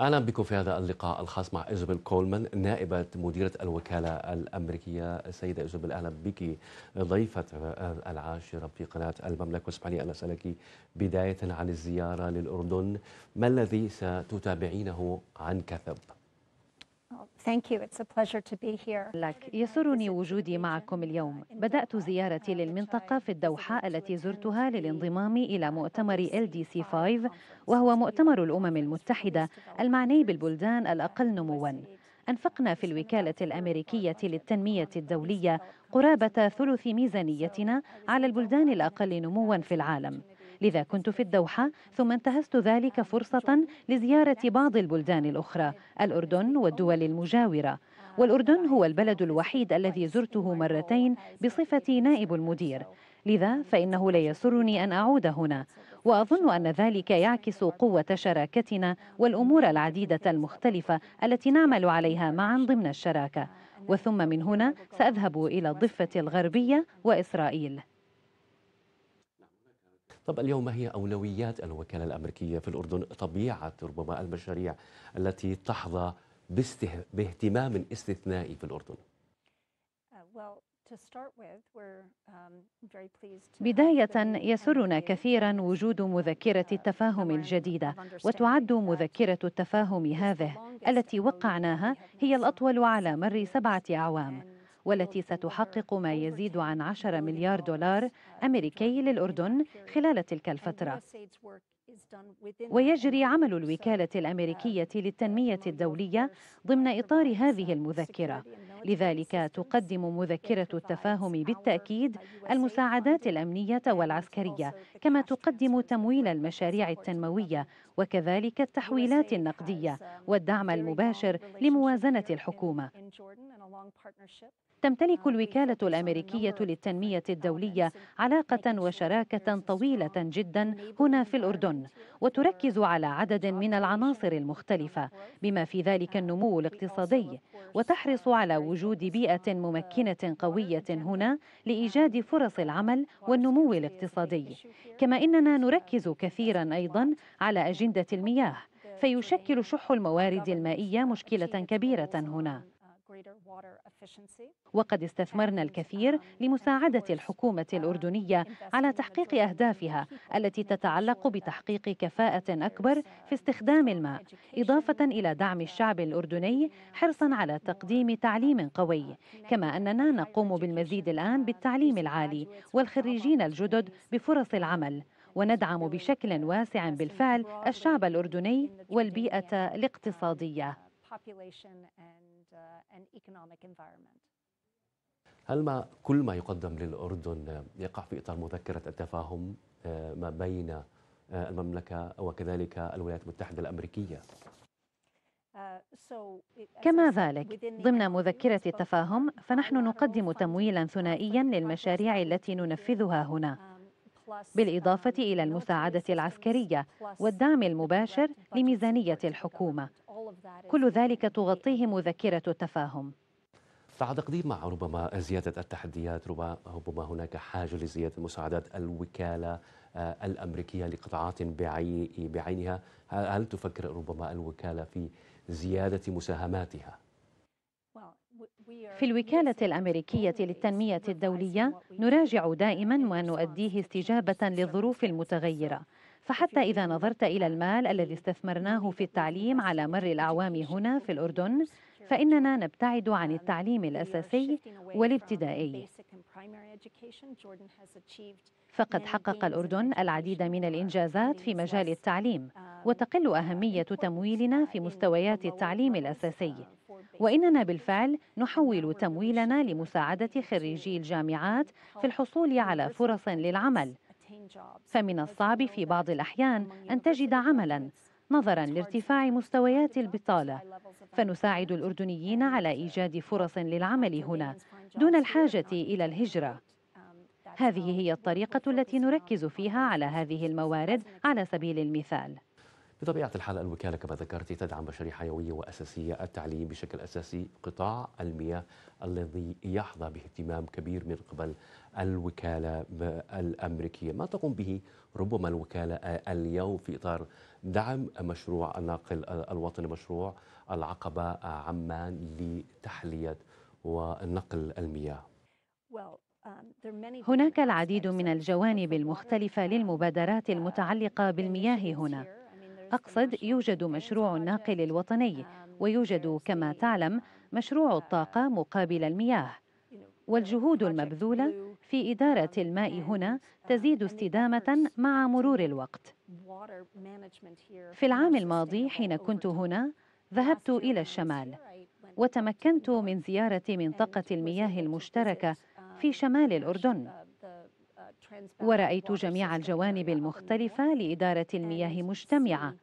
اهلا بكم في هذا اللقاء الخاص مع ايزابيل كولمان نائبه مديره الوكاله الامريكيه السيده ايزابيل اهلا بك ضيفه العاشره في قناه المملكه واسمحي لي ان اسالك بدايه عن الزياره للاردن ما الذي ستتابعينه عن كثب؟ Thank you. It's a pleasure to be here. لك يسرني وجودي معكم اليوم بدأت زيارتي للمنطقة في الدوحة التي زرتها للانضمام إلى مؤتمر LDC5 وهو مؤتمر الأمم المتحدة المعني بالبلدان الأقل نمواً أنفقنا في الوكالة الأمريكية للتنمية الدولية قرابة ثلث ميزانيتنا على البلدان الأقل نمواً في العالم لذا كنت في الدوحة ثم انتهزت ذلك فرصة لزيارة بعض البلدان الأخرى الأردن والدول المجاورة والأردن هو البلد الوحيد الذي زرته مرتين بصفتي نائب المدير لذا فإنه لا يسرني أن أعود هنا وأظن أن ذلك يعكس قوة شراكتنا والأمور العديدة المختلفة التي نعمل عليها معا ضمن الشراكة وثم من هنا سأذهب إلى الضفة الغربية وإسرائيل طب اليوم ما هي أولويات الوكالة الأمريكية في الأردن طبيعة ربما المشاريع التي تحظى باهتمام استثنائي في الأردن uh, um, بداية يسرنا كثيرا وجود uh, مذكرة التفاهم الجديدة وتعد مذكرة التفاهم هذه التي وقعناها هي الأطول على مر سبعة أعوام والتي ستحقق ما يزيد عن 10 مليار دولار أمريكي للأردن خلال تلك الفترة ويجري عمل الوكالة الأمريكية للتنمية الدولية ضمن إطار هذه المذكرة لذلك تقدم مذكرة التفاهم بالتأكيد المساعدات الأمنية والعسكرية كما تقدم تمويل المشاريع التنموية وكذلك التحويلات النقدية والدعم المباشر لموازنة الحكومة تمتلك الوكالة الأمريكية للتنمية الدولية علاقة وشراكة طويلة جدا هنا في الأردن وتركز على عدد من العناصر المختلفة بما في ذلك النمو الاقتصادي وتحرص على وجود بيئة ممكنة قوية هنا لإيجاد فرص العمل والنمو الاقتصادي كما إننا نركز كثيرا أيضا على أجندة المياه فيشكل شح الموارد المائية مشكلة كبيرة هنا وقد استثمرنا الكثير um, لمساعدة الحكومة uh, الأردنية على تحقيق أهدافها التي تتعلق بتحقيق كفاءة أكبر uh, في استخدام الماء إضافة إلى دعم الشعب الأردني حرصا على تقديم تعليم قوي كما أننا نقوم بالمزيد الآن بالتعليم العالي والخريجين الجدد بفرص العمل وندعم بشكل واسع بالفعل الشعب الأردني والبيئة الاقتصادية population and, uh, an economic environment. هل ما كل ما يقدم للأردن يقع في إطار مذكرة التفاهم آه، ما بين آه، المملكة وكذلك الولايات المتحدة الأمريكية؟ uh, كما ذلك ضمن مذكرة التفاهم فنحن نقدم تمويلا ثنائيا للمشاريع التي ننفذها هنا um, بالإضافة um, إلى المساعدة العسكرية والدعم المباشر لميزانية الحكومة كل ذلك تغطيه مذكرة التفاهم تعتقدين مع ربما زيادة التحديات ربما هناك حاجة لزيادة مساعدات الوكالة آه، الأمريكية لقطاعات بعينها هل تفكر ربما الوكالة في زيادة مساهماتها؟ في الوكالة الأمريكية للتنمية الدولية نراجع دائما ونؤديه استجابة للظروف المتغيرة فحتى إذا نظرت إلى المال الذي استثمرناه في التعليم على مر الأعوام هنا في الأردن فإننا نبتعد عن التعليم الأساسي والابتدائي فقد حقق الأردن العديد من الإنجازات في مجال التعليم وتقل أهمية تمويلنا في مستويات التعليم الأساسي وإننا بالفعل نحول تمويلنا لمساعدة خريجي الجامعات في الحصول على فرص للعمل فمن الصعب في بعض الأحيان أن تجد عملاً نظرا لارتفاع مستويات البطالة فنساعد الأردنيين على إيجاد فرص للعمل هنا دون الحاجة إلى الهجرة um, هذه هي الطريقة التي نركز فيها على هذه الموارد على سبيل المثال بطبيعة الحال الوكالة كما ذكرت تدعم مشاريع حيوية وأساسية التعليم بشكل أساسي قطاع المياه الذي يحظى باهتمام كبير من قبل الوكالة الأمريكية ما تقوم به ربما الوكالة اليوم في إطار دعم مشروع الناقل الوطني مشروع العقبة عمان لتحلية ونقل المياه um, هناك العديد من الجوانب المختلفة للمبادرات المتعلقة بالمياه هنا أقصد يوجد مشروع الناقل الوطني ويوجد كما تعلم مشروع الطاقة مقابل المياه والجهود المبذولة في إدارة الماء هنا تزيد استدامة مع مرور الوقت في العام الماضي حين كنت هنا ذهبت إلى الشمال وتمكنت من زيارة منطقة المياه المشتركة في شمال الأردن ورأيت جميع الجوانب المختلفة لإدارة المياه مجتمعة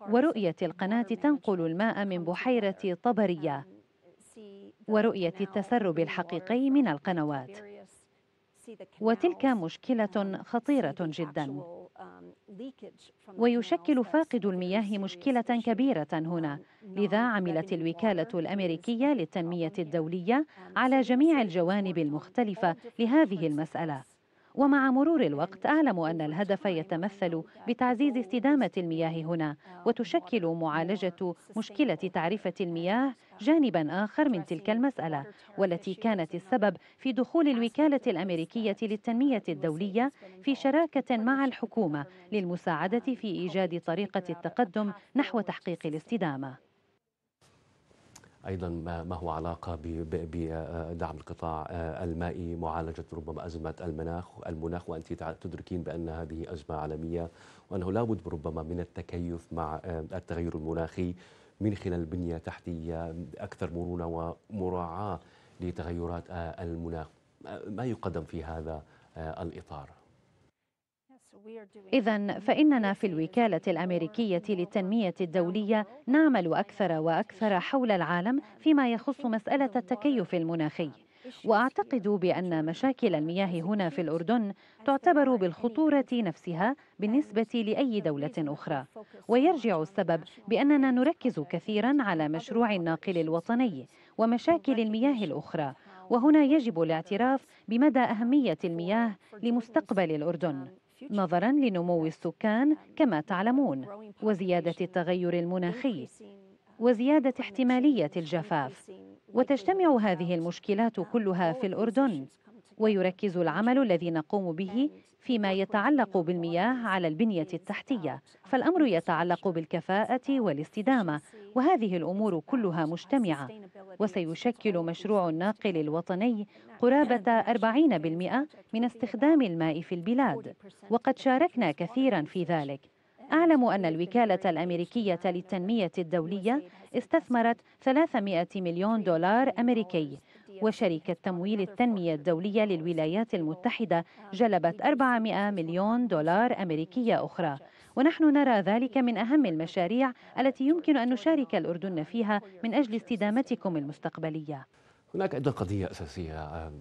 ورؤية القناة تنقل الماء من بحيرة طبرية ورؤية التسرب الحقيقي من القنوات وتلك مشكلة خطيرة جداً ويشكل فاقد المياه مشكلة كبيرة هنا um, لذا عملت الوكالة الأمريكية للتنمية الدولية um, على جميع الجوانب المختلفة لهذه المسألة ومع مرور الوقت أعلم أن الهدف يتمثل بتعزيز استدامة المياه هنا uh, وتشكل معالجة مشكلة تعرفة المياه جانبا آخر من تلك المسألة والتي كانت السبب في دخول الوكالة الأمريكية للتنمية الدولية في شراكة مع الحكومة للمساعدة في إيجاد طريقة التقدم نحو تحقيق الاستدامة ايضا ما هو علاقه بدعم القطاع المائي معالجه ربما ازمه المناخ المناخ وانت تدركين بان هذه ازمه عالميه وانه لابد ربما من التكيف مع التغير المناخي من خلال بنية تحتية أكثر مرونة ومراعاة لتغيرات آه، المناخ آه، ما يقدم في هذا آه، الإطار؟ إذا فإننا في الوكالة الأمريكية للتنمية الدولية نعمل أكثر وأكثر حول العالم فيما يخص مسألة التكيف المناخي واعتقد بان مشاكل المياه هنا في الاردن تعتبر بالخطوره نفسها بالنسبه لاي دوله اخرى ويرجع السبب باننا نركز كثيرا على مشروع الناقل الوطني ومشاكل المياه الاخرى وهنا يجب الاعتراف بمدى اهميه المياه لمستقبل الاردن نظرا لنمو السكان كما تعلمون وزياده التغير المناخي وزياده احتماليه الجفاف وتجتمع هذه المشكلات كلها في الأردن ويركز العمل الذي نقوم به فيما يتعلق بالمياه على البنية التحتية فالأمر يتعلق بالكفاءة والاستدامة وهذه الأمور كلها مجتمعة وسيشكل مشروع الناقل الوطني قرابة 40% من استخدام الماء في البلاد وقد شاركنا كثيرا في ذلك أعلم أن الوكالة الأمريكية للتنمية الدولية استثمرت 300 مليون دولار أمريكي وشركة تمويل التنمية الدولية للولايات المتحدة جلبت 400 مليون دولار أمريكية أخرى ونحن نرى ذلك من أهم المشاريع التي يمكن أن نشارك الأردن فيها من أجل استدامتكم المستقبلية هناك أيضا قضية أساسية آه،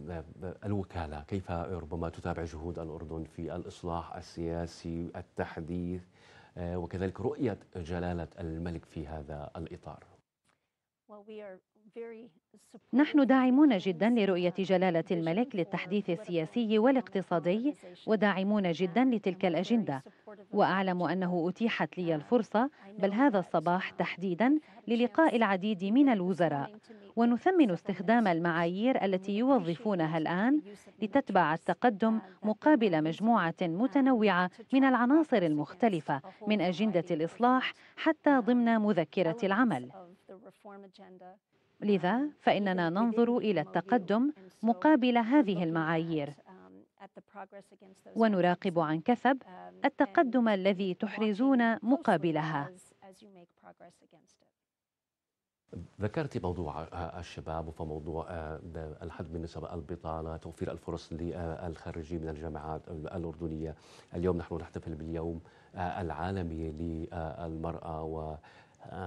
آه، الوكالة كيف ربما تتابع جهود الأردن في الإصلاح السياسي التحديث آه، وكذلك رؤية جلالة الملك في هذا الإطار نحن داعمون جدا لرؤية uh, جلالة الملك للتحديث السياسي والاقتصادي وداعمون جدا لتلك الأجندة وأعلم أنه أتيحت لي uh, الفرصة بل هذا الصباح تحديدا للقاء العديد من الوزراء ونثمن استخدام المعايير التي يوظفونها الآن لتتبع التقدم مقابل مجموعة متنوعة من العناصر المختلفة من أجندة الإصلاح حتى ضمن مذكرة العمل لذا فإننا ننظر إلى التقدم مقابل هذه المعايير ونراقب عن كثب التقدم الذي تحرزون مقابلها ذكرت موضوع آه، آه، الشباب وموضوع آه، الحد من نسب البطالة توفير الفرص للخريجين من الجامعات الأردنية اليوم نحن نحتفل باليوم العالمي للمرأة و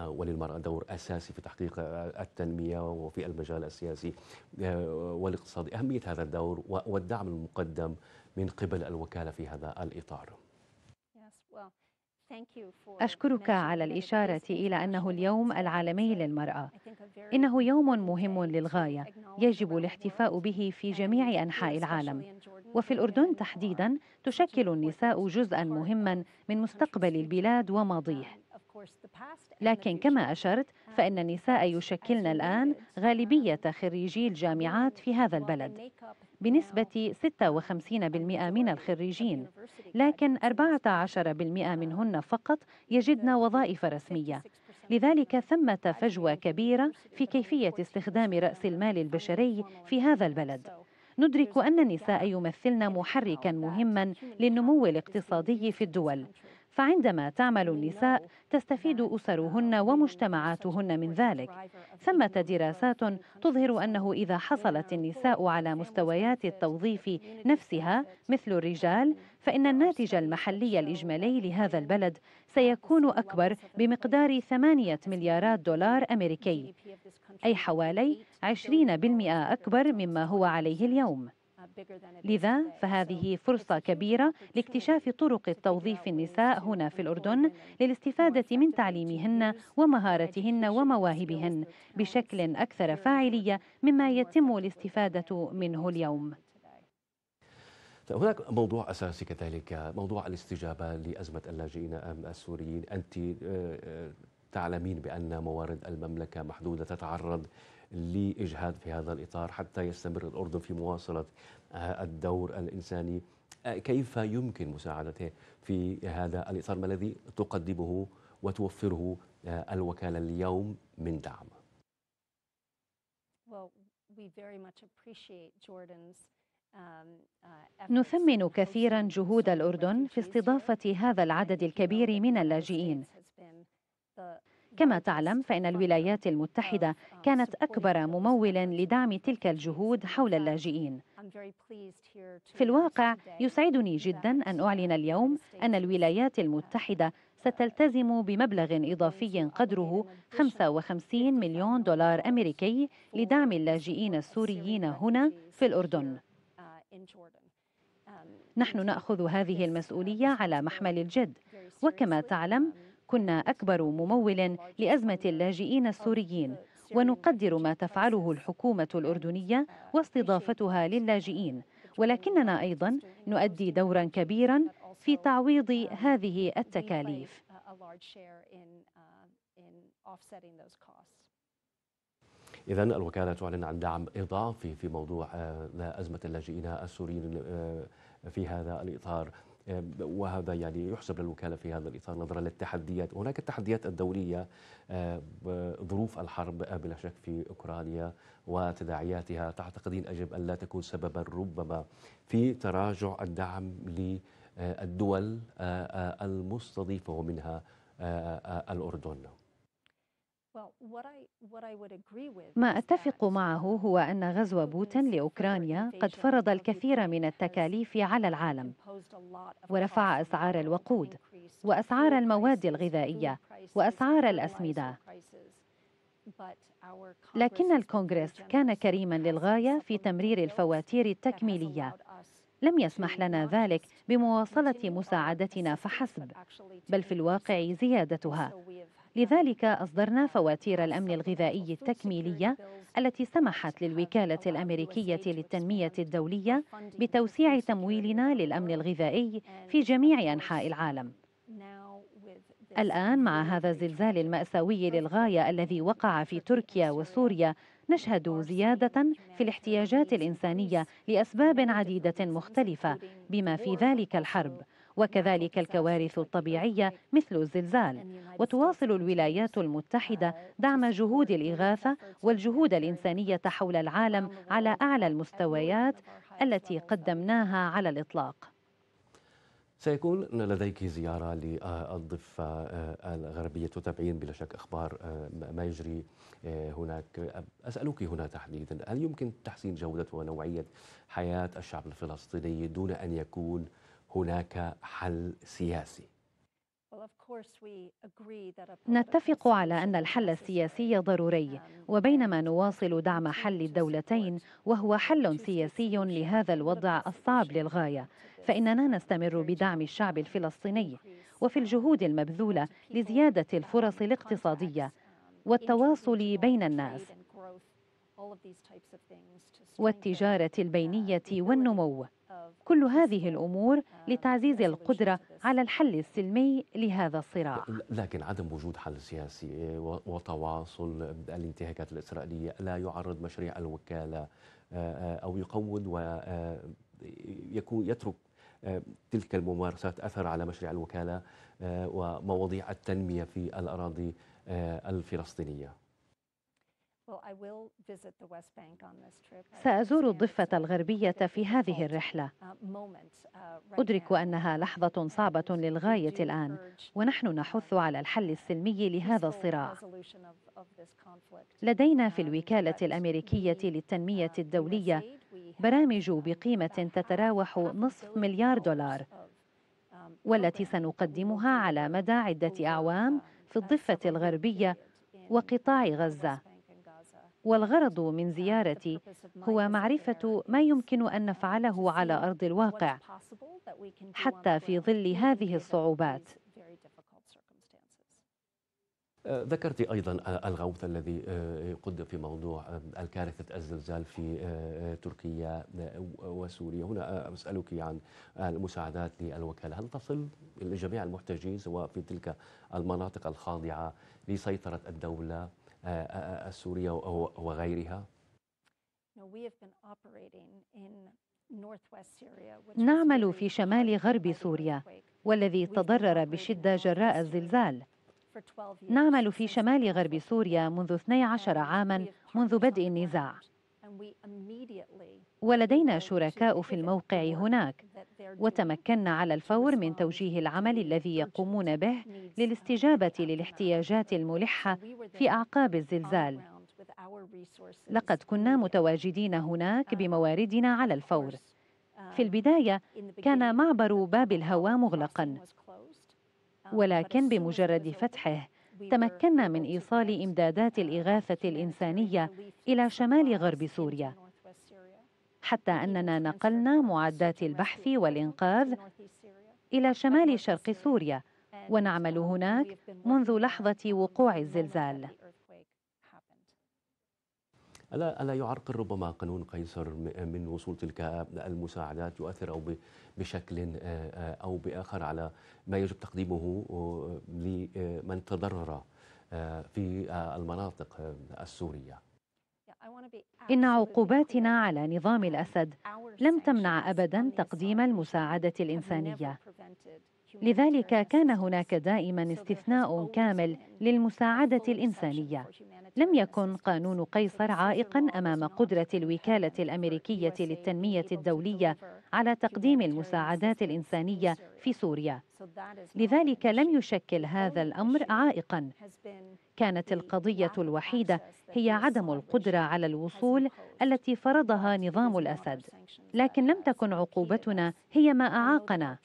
وللمرأة دور أساسي في تحقيق التنمية وفي المجال السياسي والاقتصادي أهمية هذا الدور والدعم المقدم من قبل الوكالة في هذا الإطار أشكرك على الإشارة إلى أنه اليوم العالمي للمرأة. إنه يوم مهم للغاية، يجب الاحتفاء به في جميع أنحاء العالم. وفي الأردن تحديداً تشكل النساء جزءاً مهماً من مستقبل البلاد وماضيه. Um, لكن كما أشرت فإن النساء يشكلن الآن غالبية um, خريجي الجامعات في هذا البلد بنسبة 56% من الخريجين لكن 14% منهن فقط يجدن وظائف رسمية لذلك ثمة فجوة كبيرة في كيفية استخدام رأس المال البشري في هذا البلد ندرك أن النساء يمثلن محركا مهما للنمو الاقتصادي في الدول فعندما تعمل النساء تستفيد أسرهن ومجتمعاتهن من ذلك ثمة دراسات تظهر أنه إذا حصلت النساء على مستويات التوظيف نفسها مثل الرجال فإن الناتج المحلي الإجمالي لهذا البلد سيكون أكبر بمقدار 8 مليارات دولار أمريكي أي حوالي 20% أكبر مما هو عليه اليوم لذا فهذه فرصة كبيرة لاكتشاف طرق التوظيف النساء هنا في الأردن للاستفادة من تعليمهن ومهارتهن ومواهبهن بشكل أكثر فاعلية مما يتم الاستفادة منه اليوم هناك موضوع اساسي كذلك موضوع الاستجابه لازمه اللاجئين السوريين انت آه، آه، تعلمين بان موارد المملكه محدوده تتعرض لإجهاد في هذا الإطار حتى يستمر الأردن في مواصلة آه، الدور الإنساني آه، كيف يمكن مساعدته في هذا الإطار ما الذي تقدمه وتوفره آه، الوكالة اليوم من دعم um, uh, نثمن كثيرا جهود الأردن في استضافة هذا العدد الكبير من اللاجئين كما تعلم فإن الولايات المتحدة كانت أكبر ممول لدعم تلك الجهود حول اللاجئين في الواقع يسعدني جدا أن أعلن اليوم أن الولايات المتحدة ستلتزم بمبلغ إضافي قدره 55 مليون دولار أمريكي لدعم اللاجئين السوريين هنا في الأردن نحن نأخذ هذه المسؤولية على محمل الجد وكما تعلم كنا أكبر ممول لأزمة اللاجئين السوريين ونقدر ما تفعله الحكومة الأردنية واستضافتها للاجئين ولكننا أيضا نؤدي دورا كبيرا في تعويض هذه التكاليف إذا الوكالة تعلن عن دعم إضافي في موضوع آه، أزمة اللاجئين السوريين آه، في هذا الإطار وهذا يعني يحسب للوكالة في هذا الإطار نظرا للتحديات هناك التحديات الدولية ظروف الحرب أه، بلا شك في أوكرانيا وتداعياتها تعتقدين أجب أن لا تكون سببا ربما في تراجع الدعم للدول أه، أه، المستضيفة ومنها الأردن ما أتفق معه هو أن غزو بوتين لأوكرانيا قد فرض الكثير من التكاليف على العالم ورفع أسعار الوقود وأسعار المواد الغذائية وأسعار الأسمدة لكن الكونغرس كان كريما للغاية في تمرير الفواتير التكميلية لم يسمح لنا ذلك بمواصلة مساعدتنا فحسب بل في الواقع زيادتها لذلك أصدرنا فواتير الأمن الغذائي التكميلية التي سمحت للوكالة الأمريكية للتنمية الدولية بتوسيع تمويلنا للأمن الغذائي في جميع أنحاء العالم الآن مع هذا الزلزال المأساوي للغاية الذي وقع في تركيا وسوريا نشهد زيادة في الاحتياجات الإنسانية لأسباب عديدة مختلفة بما في ذلك الحرب وكذلك الكوارث الطبيعية مثل الزلزال وتواصل الولايات المتحدة دعم جهود الإغاثة والجهود الإنسانية حول العالم على أعلى المستويات التي قدمناها على الإطلاق سيكون لديك زيارة للضفة آه، الغربية تتابعين بلا شك أخبار آه، ما يجري آه، هناك أسألك هنا تحديدا هل يمكن تحسين جودة ونوعية حياة الشعب الفلسطيني دون أن يكون هناك حل سياسي نتفق على أن الحل السياسي ضروري um, وبينما um, نواصل دعم حل الدولتين وهو حل سياسي لهذا الوضع الصعب للغاية فإننا نستمر بدعم الشعب الفلسطيني وفي الجهود المبذولة لزيادة الفرص الاقتصادية um, والتواصل بين الناس والتجارة البينية والنمو كل هذه الأمور uh, لتعزيز القدرة على الحل السلمي لهذا الصراع لكن عدم وجود حل سياسي وتواصل الانتهاكات الإسرائيلية لا يعرض مشاريع الوكالة آه، آه، أو يقود ويترك آه، يترك تلك الممارسات أثر على مشاريع الوكالة ومواضيع التنمية في الأراضي الفلسطينية سأزور الضفة الغربية في هذه uh, الرحلة. Uh, أدرك أنها لحظة uh, صعبة للغاية الآن، ونحن نحث على الحل السلمي لهذا الصراع. لدينا في الوكالة الأمريكية للتنمية الدولية برامج بقيمة تتراوح نصف مليار دولار، um, والتي سنقدمها على مدى عدة أعوام um, في الضفة الغربية وقطاع غزة. والغرض من زيارتي هو معرفة ما يمكن أن نفعله على أرض الواقع حتى في ظل هذه الصعوبات أه، ذكرت ايضا أه، الغوث الذي أه، قدم في موضوع الكارثه الزلزال في تركيا وسوريا، هنا اسالك عن المساعدات للوكاله، هل تصل لجميع المحتجين سواء في تلك المناطق الخاضعه لسيطره الدوله آه، آه، آه، سوريا وغيرها؟ نعمل في شمال غرب سوريا والذي تضرر بشدة جراء الزلزال نعمل في شمال غرب سوريا منذ 12 عاما منذ بدء النزاع ولدينا شركاء في الموقع هناك وتمكنا على الفور من توجيه العمل الذي يقومون به للاستجابة للاحتياجات الملحة في أعقاب الزلزال لقد كنا متواجدين هناك بمواردنا على الفور في البداية كان معبر باب الهواء مغلقا ولكن بمجرد فتحه تمكنا من إيصال إمدادات الإغاثة الإنسانية إلى شمال غرب سوريا حتى أننا نقلنا معدات البحث والإنقاذ إلى شمال شرق سوريا ونعمل هناك منذ لحظة وقوع الزلزال ألا ألا يعرقل ربما قانون قيصر من وصول تلك المساعدات يؤثر أو بشكل أو بآخر على ما يجب تقديمه لمن تضرر في المناطق السورية؟ إن عقوباتنا على نظام الأسد لم تمنع أبدا تقديم المساعدة الإنسانية لذلك كان هناك دائما استثناء كامل للمساعدة الإنسانية لم يكن قانون قيصر عائقا أمام قدرة الوكالة الأمريكية للتنمية الدولية على تقديم المساعدات الإنسانية في سوريا لذلك لم يشكل هذا الأمر عائقا كانت القضية الوحيدة هي عدم القدرة على الوصول التي فرضها نظام الأسد لكن لم تكن عقوبتنا هي ما أعاقنا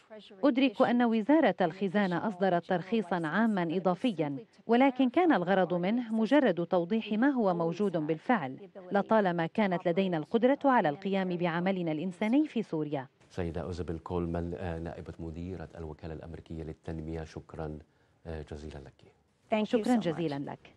أدرك أن وزارة الخزانة أصدرت ترخيصا عاما إضافيا ولكن كان الغرض منه مجرد توضيح ما هو موجود بالفعل لطالما كانت لدينا القدرة على القيام بعملنا الإنساني في سوريا سيدة أوزابيل كولمان آه، نائبة مديرة الوكالة الأمريكية للتنمية شكرا آه، جزيلا لك شكرا جزيلا لك